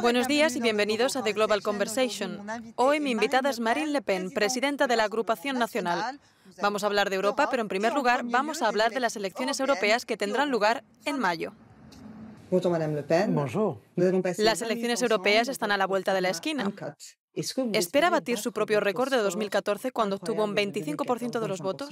Buenos días y bienvenidos a The Global Conversation. Hoy mi invitada es Marine Le Pen, presidenta de la agrupación nacional. Vamos a hablar de Europa, pero en primer lugar vamos a hablar de las elecciones europeas que tendrán lugar en mayo. Las elecciones europeas están a la vuelta de la esquina. ¿Espera batir su propio récord de 2014 cuando obtuvo un 25% de los votos?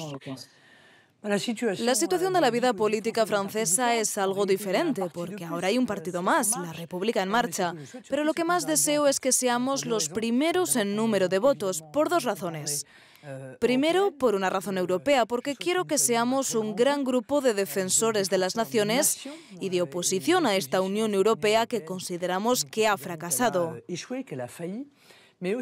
La situación de la vida política francesa es algo diferente, porque ahora hay un partido más, la República en Marcha. Pero lo que más deseo es que seamos los primeros en número de votos, por dos razones. Eh, Primero, por una razón europea, porque quiero que seamos un gran grupo eh, de defensores de las naciones y de eh, oposición a esta Unión Europea que consideramos que ha fracasado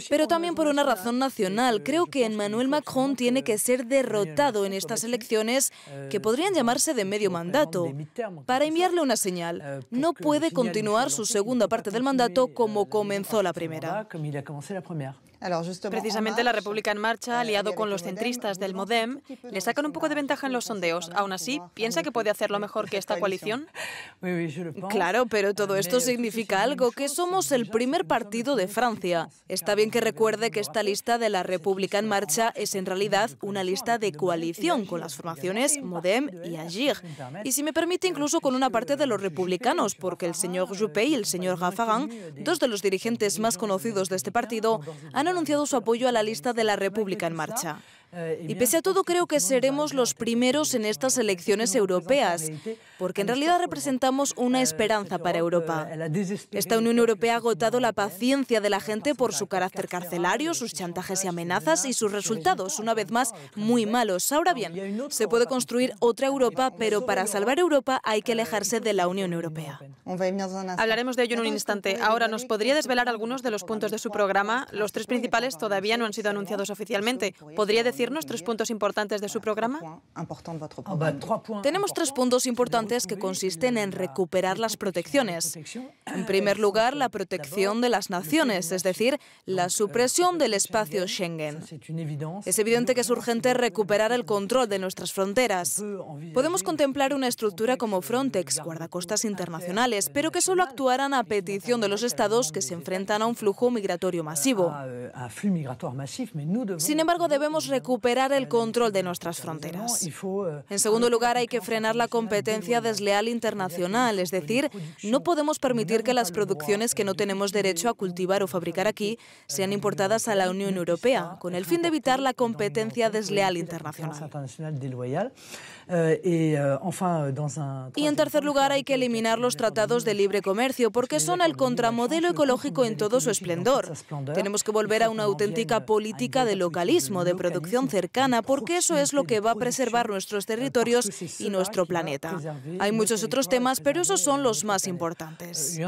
pero también por una razón nacional. Creo que Emmanuel Macron tiene que ser derrotado en estas elecciones eh, que podrían llamarse de medio mandato, para enviarle una señal. Eh, no puede continuar su segunda parte del mandato como eh, comenzó la primera. Precisamente la República en Marcha, eh, aliado con los centristas del MoDem, le sacan un poco de ventaja en los sondeos. Aún así, ¿piensa que puede hacerlo mejor que esta coalición? Claro, pero todo ah, esto euh, significa algo, que somos el primer partido de Francia. Está bien que recuerde que esta lista de la República en Marcha es en realidad una lista de coalición con las formaciones MoDem y Agir. Y si me permite, incluso con una parte de los republicanos, porque el señor Juppé y el señor Gaffarin, dos de los dirigentes más conocidos de este partido, han han anunciado su apoyo a la lista de la República en Marcha. Eh, y pese a todo creo que seremos los primeros en estas elecciones pues europeas, porque en realidad representamos una eh, esperanza para eh, Europa. Esta Unión Europea ha agotado la paciencia de la gente por su carácter carcelario, sus chantajes y amenazas y sus resultados, una vez más, muy malos. Ahora bien, se puede construir otra Europa, pero para salvar Europa hay que alejarse de la Unión Europea. Hablaremos de ello en un instante. Ahora, ¿nos este podría desvelar algunos de los puntos de su programa? Los tres principales todavía no han sido anunciados oficialmente. ¿Podría decirnos tres puntos importantes de su programa? Ah, Tenemos tres puntos importantes que consisten en recuperar las protecciones. En eh, primer lugar, la protección de las naciones, es decir, la euh, supresión del espacio Schengen. Es evidente que es urgente recuperar el control de nuestras fronteras. Podemos contemplar una estructura como Frontex, guardacostas internacionales, pero que solo actuarán a petición de los estados que se enfrentan a un flujo migratorio euh, masivo. Euh, Sin embargo, debemos recuperar recuperar el control de nuestras fronteras. En segundo lugar, hay que frenar la competencia desleal internacional, es decir, no podemos permitir que las producciones que no tenemos derecho a cultivar o fabricar aquí sean importadas a la Unión Europea, con el fin de evitar la competencia desleal internacional. Y en tercer lugar, hay que eliminar los tratados de libre comercio, porque son el contramodelo ecológico en todo su esplendor. Tenemos que volver a una auténtica política de localismo, de producción cercana, porque eso es lo que va a preservar nuestros territorios y nuestro planeta. Hay muchos otros temas, pero esos son los más importantes. Eh,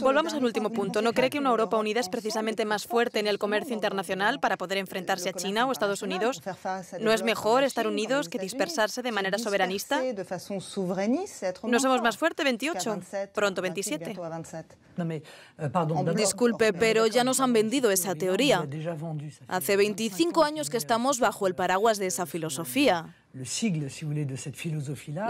Volvamos al último punto. ¿No cree que una Europa unida es precisamente más fuerte en el comercio internacional para poder enfrentarse a China o Estados Unidos? ¿No es mejor estar unidos que dispersarse de manera soberanista? No somos más fuerte 28, pronto 27. Euh, Disculpe, pero ya nos han vendido esa teoría. Hace 25 años que estamos bajo el paraguas de esa filosofía.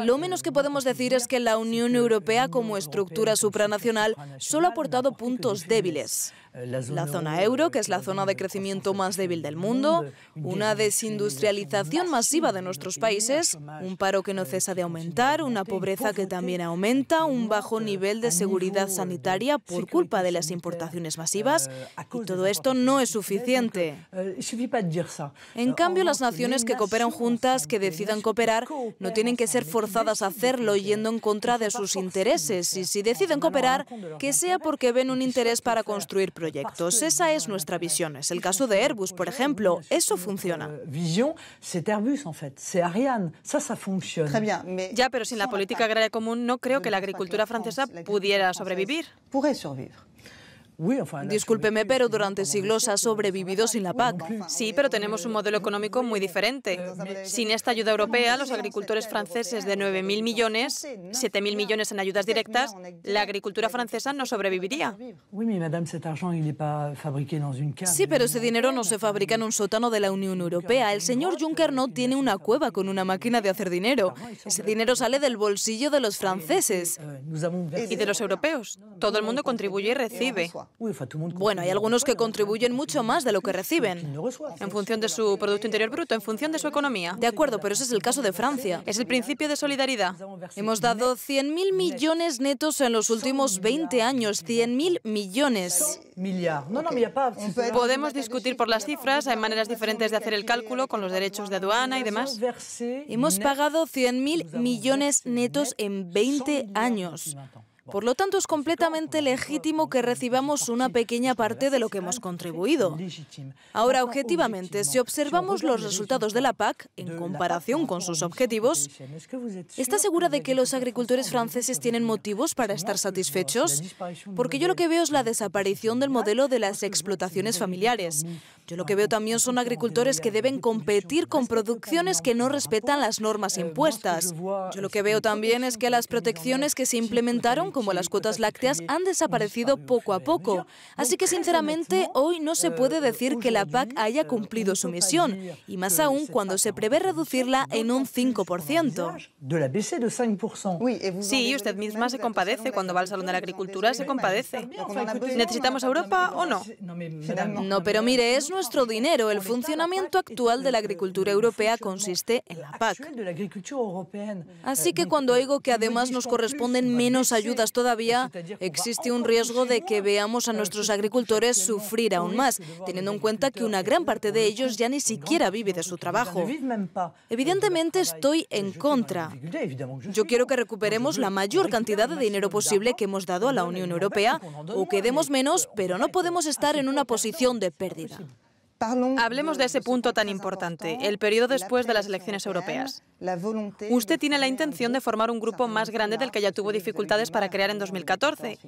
Lo menos que podemos decir es que la Unión eh, Europea como estructura supranacional solo ha aportado puntos débiles. Eh, la zona euro, que es la zona de crecimiento más débil del mundo, una desindustrialización masiva de nuestros países, un paro que no cesa de aumentar, una pobreza que también aumenta, un bajo nivel de seguridad sanitaria por culpa de las importaciones eh, masivas, y todo esto no es suficiente. En cambio, las naciones que cooperan juntas, que deciden decidan cooperar, no tienen que ser forzadas a hacerlo yendo en contra de sus intereses. Y si deciden cooperar, que sea porque ven un interés para construir proyectos. Esa es nuestra visión. Es el caso de Airbus, por ejemplo. Eso funciona. Ya, pero sin la política agraria común no creo que la agricultura francesa pudiera sobrevivir. Discúlpeme, pero durante siglos ha sobrevivido sin la PAC. Sí, pero tenemos un modelo económico muy diferente. Sin esta ayuda europea, los agricultores franceses de 9.000 millones, 7.000 millones en ayudas directas, la agricultura francesa no sobreviviría. Sí, pero ese dinero no se fabrica en un sótano de la Unión Europea. El señor Juncker no tiene una cueva con una máquina de hacer dinero. Ese dinero sale del bolsillo de los franceses eh, y de los europeos. Todo el mundo contribuye y recibe. Bueno, hay algunos que contribuyen mucho más de lo que reciben, en función de su Producto Interior Bruto, en función de su economía. De acuerdo, pero ese es el caso de Francia. Es el principio de solidaridad. Hemos dado 100.000 millones netos en los últimos 20 años, 100.000 millones. Podemos discutir por las cifras, hay maneras diferentes de hacer el cálculo con los derechos de aduana y demás. Hemos pagado 100.000 millones netos en 20 años. Por lo tanto, es pues completamente legítimo que recibamos una pequeña parte de lo que hemos contribuido. Ahora, objetivamente, si observamos los resultados de la PAC en comparación con sus objetivos, ¿está segura de que los agricultores franceses tienen motivos para estar satisfechos? Porque yo lo que veo es la desaparición del modelo de las explotaciones familiares. Yo lo que veo también son agricultores que deben competir con producciones que no respetan las normas eh, impuestas. Yo lo que veo también es que las protecciones que se implementaron como las cuotas lácteas han desaparecido poco a poco. Así que sinceramente hoy no se eh, puede decir que la PAC haya cumplido su misión, y más aún cuando se prevé reducirla en un 5%. Sí, usted misma se compadece cuando va al Salón de la Agricultura, se compadece. ¿Necesitamos Europa o no? No, pero mire, es nuestro dinero. El funcionamiento actual de la agricultura europea consiste en la PAC. Así eh, que cuando oigo que además nos corresponden menos ayudas todavía existe un riesgo de que veamos a nuestros agricultores sufrir aún más, teniendo en cuenta que una gran parte de ellos ya ni siquiera vive de su trabajo. Evidentemente estoy en contra. Yo quiero que recuperemos la mayor cantidad de dinero posible que hemos dado a la Unión Europea o que demos menos, pero no podemos estar en una posición de pérdida. Hablemos de ese punto tan importante, el periodo después de las elecciones europeas. Usted tiene la intención de formar un grupo más grande del que ya tuvo dificultades para crear en 2014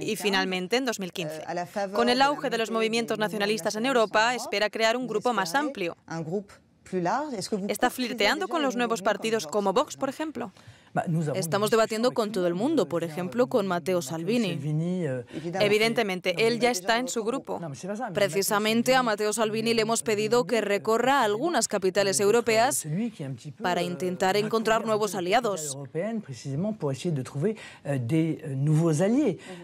y finalmente en 2015. Euh, con el auge de los movimientos nacionalistas en Europa, espera crear un grupo más amplio. ¿Está flirteando con los nuevos partidos como Vox, por ejemplo? Estamos debatiendo con todo el mundo, euh, por ejemplo, con Matteo Salvini. Euh, evidentemente, él ya está en su grupo. Precisamente a Matteo Salvini le hemos pedido euh, que recorra algunas capitales europeas para intentar encontrar nuevos aliados.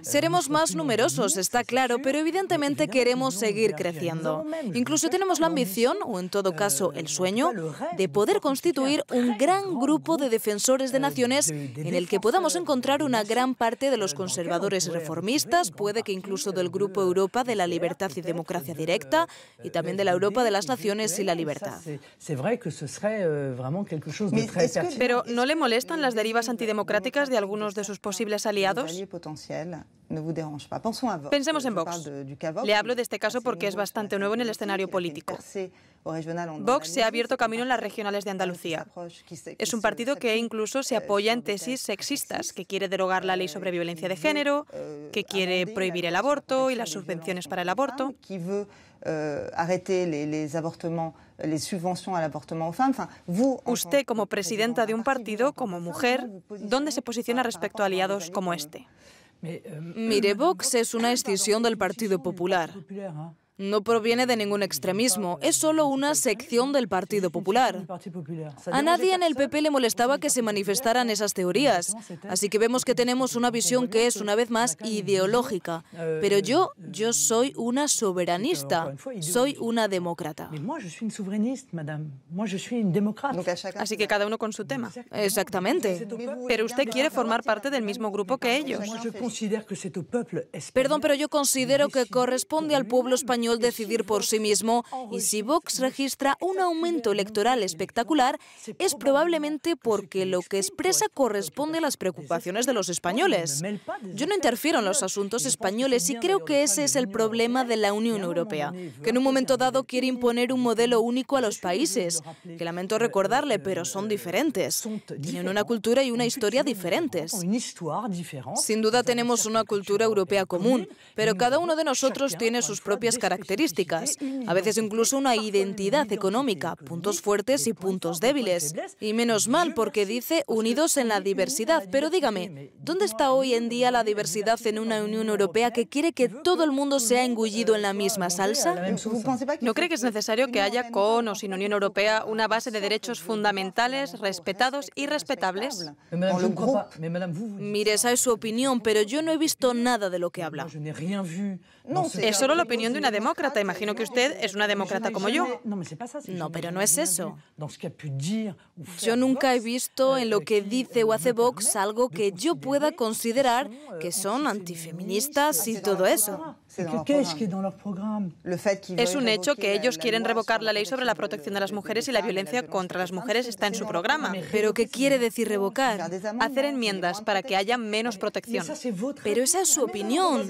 Seremos más numerosos, está claro, pero evidentemente queremos seguir creciendo. Incluso tenemos la ambición, o en todo caso el sueño, de poder constituir un gran grupo de defensores de naciones en el que podamos encontrar una gran parte de los conservadores reformistas, puede que incluso del Grupo Europa de la Libertad y Democracia Directa y también de la Europa de las Naciones y la Libertad. Pero ¿no le molestan las derivas antidemocráticas de algunos de sus posibles aliados? Pensemos en Vox. Le hablo de este caso porque es bastante nuevo en el escenario político. Vox se ha abierto camino en las regionales de Andalucía. Es un partido que incluso se ha Apoya en tesis sexistas, que quiere derogar la ley sobre eh, violencia de género, eh, que quiere prohibir el aborto y las subvenciones para el aborto. Euh, Usted, como presidenta de un partido, como mujer, ¿dónde se posiciona respecto a aliados como este? Euh, Mire, euh, Vox es una escisión del Partido Popular no proviene de ningún extremismo, es solo una sección del Partido Popular. A nadie en el PP le molestaba que se manifestaran esas teorías, así que vemos que tenemos una visión que es una vez más ideológica. Pero yo, yo soy una soberanista, soy una demócrata. Así que cada uno con su tema. Exactamente. Pero usted quiere formar parte del mismo grupo que ellos. Perdón, pero yo considero que corresponde al pueblo español decidir por sí mismo y si Vox registra un aumento electoral espectacular es probablemente porque lo que expresa corresponde a las preocupaciones de los españoles. Yo no interfiero en los asuntos españoles y creo que ese es el problema de la Unión Europea, que en un momento dado quiere imponer un modelo único a los países, que lamento recordarle, pero son diferentes. Tienen una cultura y una historia diferentes. Sin duda tenemos una cultura europea común, pero cada uno de nosotros tiene sus propias características características, a veces incluso una identidad económica, puntos fuertes y puntos débiles. Y menos mal porque dice unidos en la diversidad, pero dígame, ¿dónde está hoy en día la diversidad en una Unión Europea que quiere que todo el mundo sea engullido en la misma salsa? ¿No cree que es necesario que haya con o sin Unión Europea una base de derechos fundamentales, respetados y respetables? Mire, esa es su opinión, pero yo no he visto nada de lo que habla. Es solo la opinión de una democracia demócrata. Ah, Imagino que usted es una demócrata como yo. No, pero no es eso. Yo nunca he visto eh, en lo eh, que dice o hace Vox algo que yo pueda considerar eh, que son antifeministas y todo eso. Es un hecho que ellos quieren revocar la ley sobre la protección de las mujeres y la violencia contra las mujeres está en su programa. Pero ¿qué quiere decir revocar? Hacer enmiendas para que haya menos protección. Pero esa es su opinión.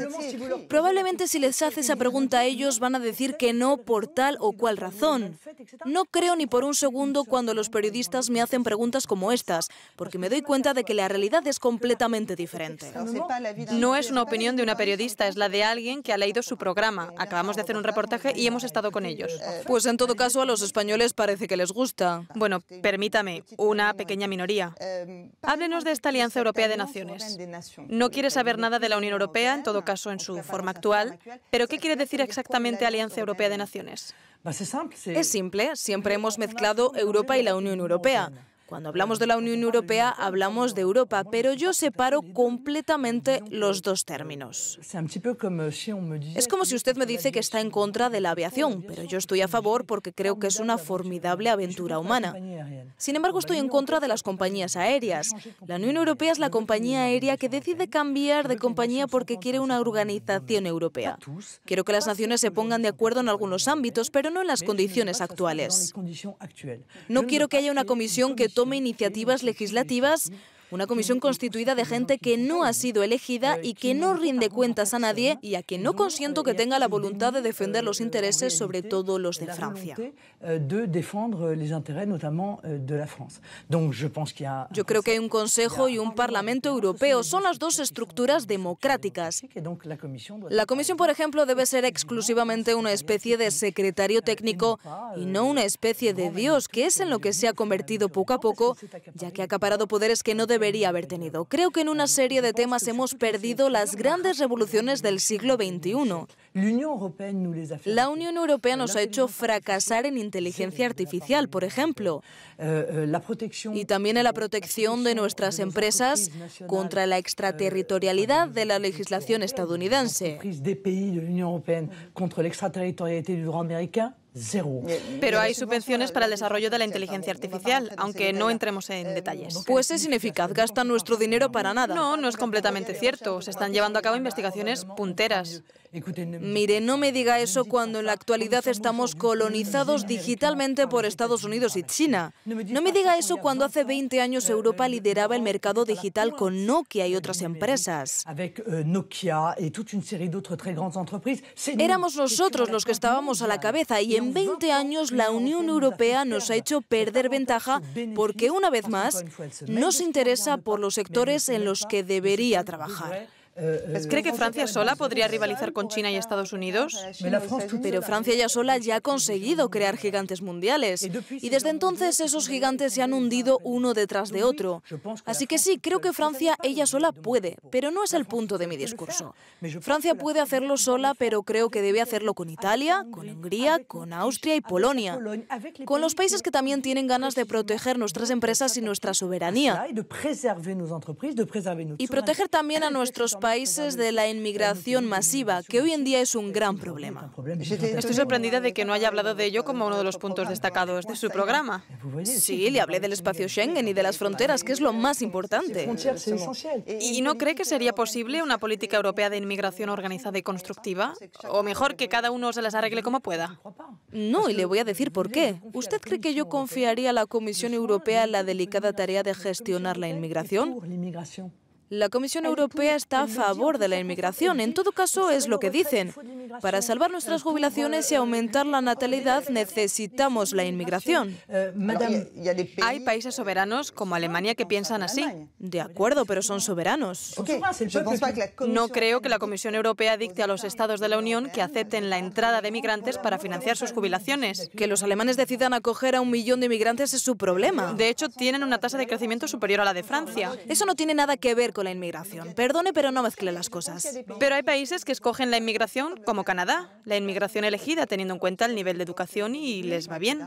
Probablemente si les hace esa pregunta a ellos van a decir que no por tal o cual razón. No creo ni por un segundo cuando los periodistas me hacen preguntas como estas, porque pues me doy cuenta de que la realidad es completamente diferente. No es una opinión de una periodista, es la de alguien que ha leído su programa. Acabamos de hacer un reportaje y hemos estado con ellos. Eh, pues en todo caso a los españoles parece que les gusta. Bueno, permítame, una pequeña minoría. Háblenos de esta Alianza Europea de Naciones. No quiere saber nada de la Unión Europea, en todo caso en su forma actual, pero ¿qué quiere decir exactamente Alianza Europea de Naciones? Es simple, siempre hemos mezclado Europa y la Unión Europea. Cuando hablamos de la Unión Europea, hablamos de Europa, pero yo separo completamente los dos términos. Es como si usted me dice que está en contra de la aviación, pero yo estoy a favor porque creo que es una formidable aventura humana. Sin embargo, estoy en contra de las compañías aéreas. La Unión Europea es la compañía aérea que decide cambiar de compañía porque quiere una organización europea. Quiero que las naciones se pongan de acuerdo en algunos ámbitos, pero no en las condiciones actuales. No quiero que haya una comisión que tome iniciativas legislativas una comisión constituida de gente que no ha sido elegida y que no rinde cuentas a nadie y a quien no consiento que tenga la voluntad de defender los intereses, sobre todo los de Francia. Yo creo que hay un Consejo y un Parlamento Europeo. Son las dos estructuras democráticas. La Comisión, por ejemplo, debe ser exclusivamente una especie de secretario técnico y no una especie de Dios, que es en lo que se ha convertido poco a poco, ya que ha acaparado poderes que no deben debería haber tenido. Creo que en una serie de temas hemos perdido las grandes revoluciones del siglo XXI. La Unión Europea nos ha hecho fracasar en inteligencia artificial, por ejemplo, euh, euh, y también en la protección de nuestras empresas contra la extraterritorialidad de la legislación estadounidense. Euh, pero hay subvenciones para el desarrollo de la inteligencia artificial, aunque no entremos en eh, detalles. Pues es ineficaz, gasta nuestro dinero para nada. No, no es completamente cierto. Se están llevando a cabo investigaciones punteras. Mire, no me diga eso cuando en la actualidad estamos colonizados digitalmente por Estados Unidos y China. No me diga eso cuando hace 20 años Europa lideraba el mercado digital con Nokia y otras empresas. Euh, Éramos nosotros los que estábamos a la cabeza y en 20 años la Unión Europea nos ha hecho perder ventaja porque una vez más no se interesa por los sectores en los que debería trabajar. Eh, eh, ¿Cree que Francia sola podría rivalizar con China y Estados Unidos? Pero Francia ya sola ya ha conseguido crear gigantes mundiales. Y desde entonces esos gigantes se han hundido uno detrás de otro. Así que sí, creo que Francia ella sola puede, pero no es el punto de mi discurso. Francia puede hacerlo sola, pero creo que debe hacerlo con Italia, con Hungría, con Austria y Polonia. Con los países que también tienen ganas de proteger nuestras empresas y nuestra soberanía. Y proteger también a nuestros países de la inmigración masiva, que hoy en día es un gran problema. Estoy sorprendida de que no haya hablado de ello como uno de los puntos destacados de su programa. Sí, le hablé del espacio Schengen y de las fronteras, que es lo más importante. ¿Y no cree que sería posible una política europea de inmigración organizada y constructiva? ¿O mejor que cada uno se las arregle como pueda? No, y le voy a decir por qué. ¿Usted cree que yo confiaría a la Comisión Europea en la delicada tarea de gestionar la inmigración? La Comisión Europea está a favor de la inmigración, en todo caso es lo que dicen. Para salvar nuestras jubilaciones y aumentar la natalidad necesitamos la inmigración. Eh, Hay países soberanos como Alemania que piensan así. De acuerdo, pero son soberanos. Pues no creo que la Comisión Europea dicte a los estados de la Unión que acepten la entrada de migrantes para financiar sus jubilaciones. Que los alemanes decidan acoger a un millón de migrantes es su problema. De hecho, tienen una tasa de crecimiento superior a la de Francia. Eso no tiene nada que ver con la inmigración. Perdone, pero no mezcle las cosas. Pero hay países que escogen la inmigración, como Canadá, la inmigración elegida teniendo en cuenta el nivel de educación y les va bien.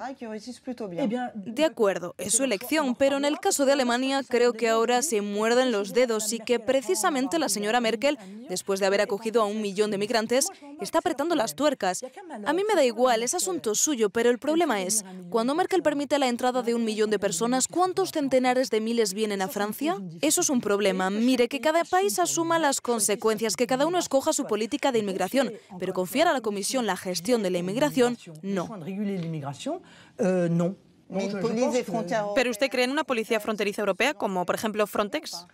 De acuerdo, es su elección, pero en el caso de Alemania creo que ahora se muerden los dedos y que precisamente la señora Merkel, después de haber acogido a un millón de migrantes, está apretando las tuercas. A mí me da igual, es asunto suyo, pero el problema es, cuando Merkel permite la entrada de un millón de personas, ¿cuántos centenares de miles vienen a Francia? Eso es un problema. Mire, que cada país asuma las consecuencias, que cada uno escoja su política de inmigración, pero confiar a la Comisión la gestión de la inmigración, no. Eh, ¿Pero usted cree en una policía fronteriza europea como, por ejemplo, Frontex?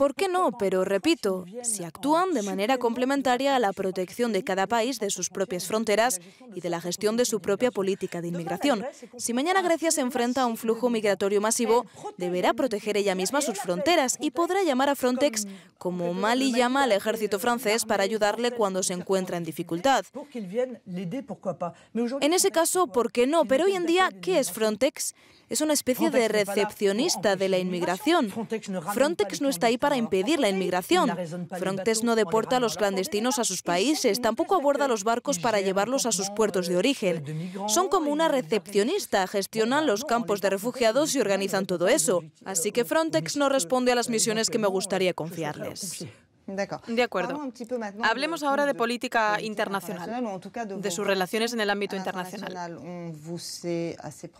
¿Por qué no? Pero repito, si actúan de manera complementaria a la protección de cada país de sus propias fronteras y de la gestión de su propia política de inmigración. Si mañana Grecia se enfrenta a un flujo migratorio masivo, deberá proteger ella misma sus fronteras y podrá llamar a Frontex como Mali llama al ejército francés para ayudarle cuando se encuentra en dificultad. En ese caso, ¿por qué no? Pero hoy en día, ¿qué es Frontex? es una especie de recepcionista de la inmigración. Frontex no está ahí para impedir la inmigración. Frontex no deporta a los clandestinos a sus países, tampoco aborda los barcos para llevarlos a sus puertos de origen. Son como una recepcionista, gestionan los campos de refugiados y organizan todo eso. Así que Frontex no responde a las misiones que me gustaría confiarles. De acuerdo. Hablemos ahora de política internacional, de sus relaciones en el ámbito internacional.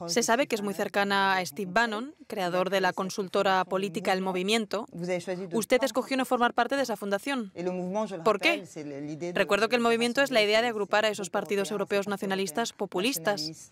Se sabe que es muy cercana a Steve Bannon, creador de la consultora política El Movimiento. Usted escogió no formar parte de esa fundación. ¿Por qué? Recuerdo que el movimiento es la idea de agrupar a esos partidos europeos nacionalistas populistas.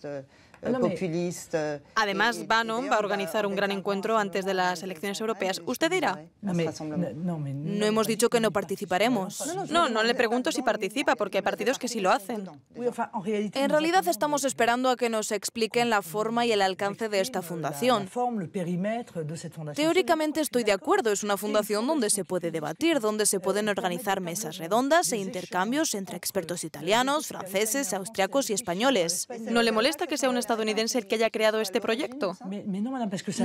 Además, Bannon va a organizar un gran encuentro antes de las elecciones europeas. ¿Usted dirá? No hemos dicho que no participaremos. No, no le pregunto si participa, porque hay partidos que sí lo hacen. En realidad estamos esperando a que nos expliquen la forma y el alcance de esta fundación. Teóricamente estoy de acuerdo, es una fundación donde se puede debatir, donde se pueden organizar mesas redondas e intercambios entre expertos italianos, franceses, austriacos y españoles. ¿No le molesta que sea un estadounidense el que haya creado este proyecto?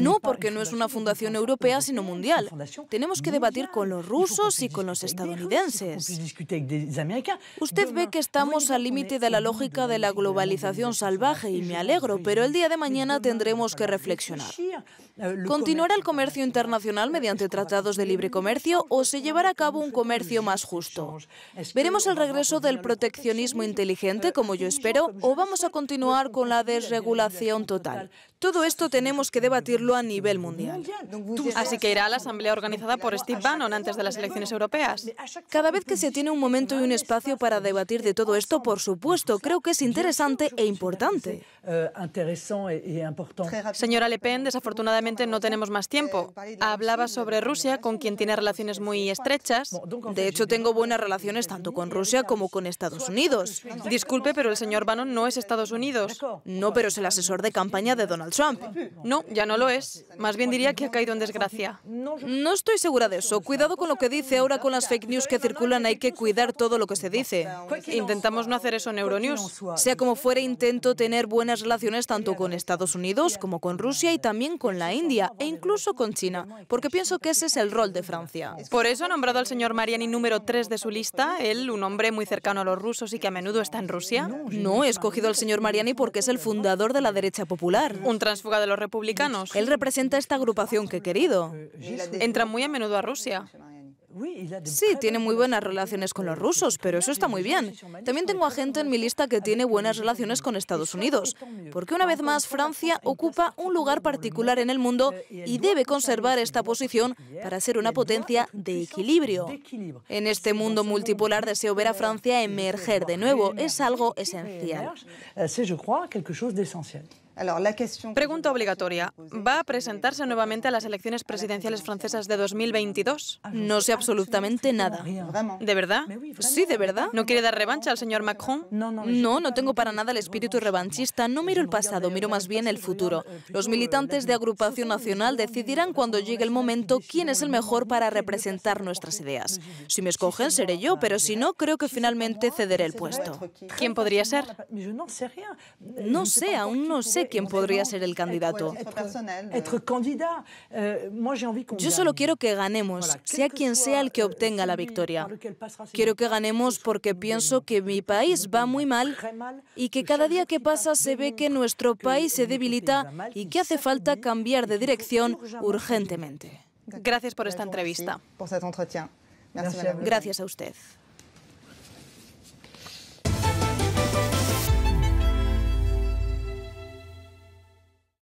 No, porque no es una fundación europea, sino mundial. Tenemos que debatir con los rusos y con los estadounidenses. Usted ve que estamos al límite de la lógica de la globalización salvaje y me alegro, pero el día de mañana tendremos que reflexionar. ¿Continuará el comercio internacional mediante tratados de libre comercio o se llevará a cabo un comercio más justo? ¿Veremos el regreso del proteccionismo inteligente, como yo espero, o vamos a continuar con la desregulación? regulación total. Todo esto tenemos que debatirlo a nivel mundial. Así que irá a la asamblea organizada por Steve Bannon antes de las elecciones europeas. Cada vez que se tiene un momento y un espacio para debatir de todo esto, por supuesto, creo que es interesante e importante. Señora Le Pen, desafortunadamente no tenemos más tiempo. Hablaba sobre Rusia, con quien tiene relaciones muy estrechas. De hecho, tengo buenas relaciones tanto con Rusia como con Estados Unidos. Disculpe, pero el señor Bannon no es Estados Unidos. No, pero pero es el asesor de campaña de Donald Trump. No, ya no lo es. Más bien diría que ha caído en desgracia. No estoy segura de eso. Cuidado con lo que dice ahora con las fake news que circulan. Hay que cuidar todo lo que se dice. Intentamos no hacer eso en Euronews. Sea como fuere, intento tener buenas relaciones tanto con Estados Unidos como con Rusia y también con la India e incluso con China, porque pienso que ese es el rol de Francia. Por eso ha nombrado al señor Mariani número 3 de su lista, él, un hombre muy cercano a los rusos y que a menudo está en Rusia. No, he escogido al señor Mariani porque es el fundador de la derecha popular. Un tránsfuga de los republicanos. Él representa esta agrupación que he querido. Entra muy a menudo a Rusia. Sí, tiene muy buenas relaciones con los rusos, pero eso está muy bien. También tengo a gente en mi lista que tiene buenas relaciones con Estados Unidos, porque una vez más Francia ocupa un lugar particular en el mundo euh, y debe conservar esta posición para ser una potencia de equilibrio. En este mundo multipolar deseo ver a Francia emerger de nuevo, es algo esencial. Pregunta obligatoria. ¿Va a presentarse nuevamente a las elecciones presidenciales francesas de 2022? Ah, no sé absolutamente nada. ¿De verdad? Sí, de verdad. ¿No quiere dar revancha al señor Macron? No, no tengo para nada el espíritu revanchista. No miro el pasado, miro más bien el futuro. Los militantes de Agrupación Nacional decidirán cuando llegue el momento quién es el mejor para representar nuestras ideas. Si me escogen, seré yo, pero si no, creo que finalmente cederé el puesto. ¿Quién podría ser? No sé, aún eh, no sé quién podría ser el candidato. Euh, Yo solo quiero que ganemos, sea quien sea el que euh, obtenga la victoria. Quiero que ganemos porque pienso que mi país va muy mal y que cada día que pasa se ve que nuestro país se debilita y que hace falta cambiar de dirección urgentemente. Gracias por esta entrevista. Gracias a usted.